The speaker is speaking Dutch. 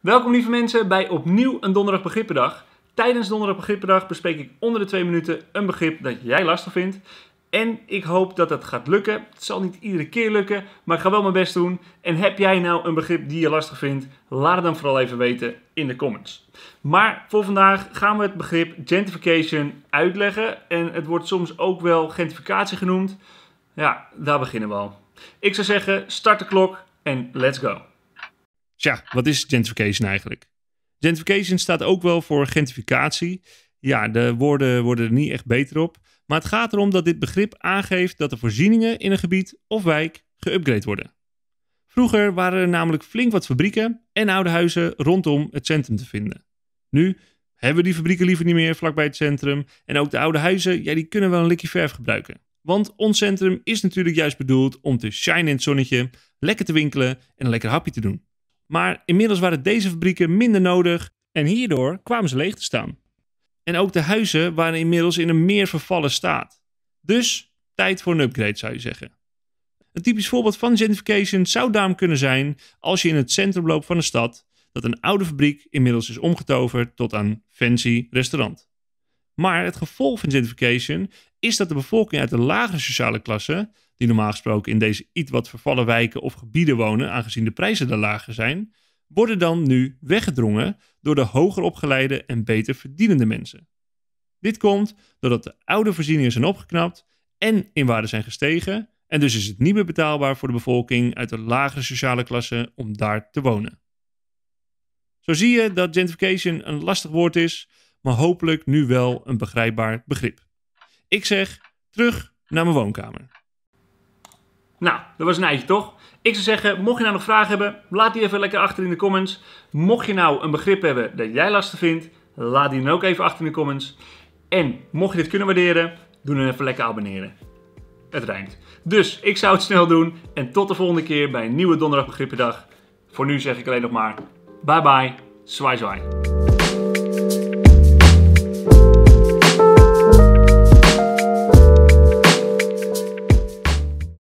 Welkom lieve mensen bij opnieuw een Donderdag Begrippendag. Tijdens Donderdag Begrippendag bespreek ik onder de twee minuten een begrip dat jij lastig vindt. En ik hoop dat dat gaat lukken. Het zal niet iedere keer lukken, maar ik ga wel mijn best doen. En heb jij nou een begrip die je lastig vindt? Laat het dan vooral even weten in de comments. Maar voor vandaag gaan we het begrip gentrification uitleggen. En het wordt soms ook wel gentrificatie genoemd. Ja, daar beginnen we al. Ik zou zeggen, start de klok en let's go. Tja, wat is gentrification eigenlijk? Gentrification staat ook wel voor gentrificatie. Ja, de woorden worden er niet echt beter op. Maar het gaat erom dat dit begrip aangeeft dat de voorzieningen in een gebied of wijk geüpgrade worden. Vroeger waren er namelijk flink wat fabrieken en oude huizen rondom het centrum te vinden. Nu hebben we die fabrieken liever niet meer vlakbij het centrum. En ook de oude huizen, ja, die kunnen wel een likje verf gebruiken. Want ons centrum is natuurlijk juist bedoeld om te shine in het zonnetje, lekker te winkelen en een lekker hapje te doen. Maar inmiddels waren deze fabrieken minder nodig en hierdoor kwamen ze leeg te staan. En ook de huizen waren inmiddels in een meer vervallen staat. Dus tijd voor een upgrade zou je zeggen. Een typisch voorbeeld van gentrification zou daarom kunnen zijn als je in het centrum loopt van een stad, dat een oude fabriek inmiddels is omgetoverd tot een fancy restaurant. Maar het gevolg van gentrification is dat de bevolking uit de lagere sociale klasse, die normaal gesproken in deze iets wat vervallen wijken of gebieden wonen, aangezien de prijzen daar lager zijn, worden dan nu weggedrongen door de hoger opgeleide en beter verdienende mensen. Dit komt doordat de oude voorzieningen zijn opgeknapt en in waarde zijn gestegen, en dus is het niet meer betaalbaar voor de bevolking uit de lagere sociale klasse om daar te wonen. Zo zie je dat gentrification een lastig woord is, maar hopelijk nu wel een begrijpbaar begrip. Ik zeg terug naar mijn woonkamer. Nou, dat was een eitje toch? Ik zou zeggen, mocht je nou nog vragen hebben, laat die even lekker achter in de comments. Mocht je nou een begrip hebben dat jij lastig vindt, laat die dan ook even achter in de comments. En mocht je dit kunnen waarderen, doe dan even lekker abonneren. Het rijmt. Dus ik zou het snel doen en tot de volgende keer bij een nieuwe Donderdag Begrippendag. Voor nu zeg ik alleen nog maar bye bye, zwaai zwaai.